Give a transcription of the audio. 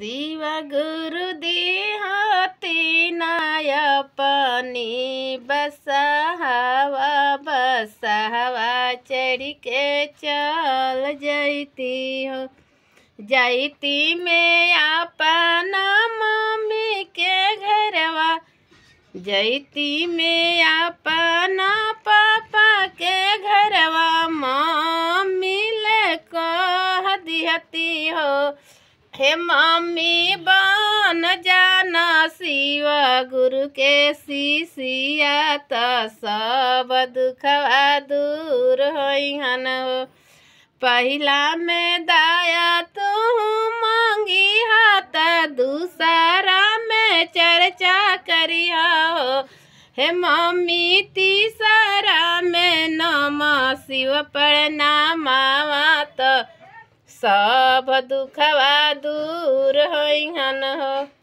शिव गुरु नया पानी बस हवा बस हवा चढ़ के चल जाती हो जाती में अपना मम्मी के घरवा जाती में अपना पापा के घरवा मम्मी ले कह दिहती हो हे मम्मी बन जाना शिव गुरु के शिशिया त सब दुखवा दूर हो पहला में दया तू मांगी हाथ दूसरा में चर्चा करी हो हे मम्मी तीसरा में नम शिव नामा तो सब दुख दूर हो हन हो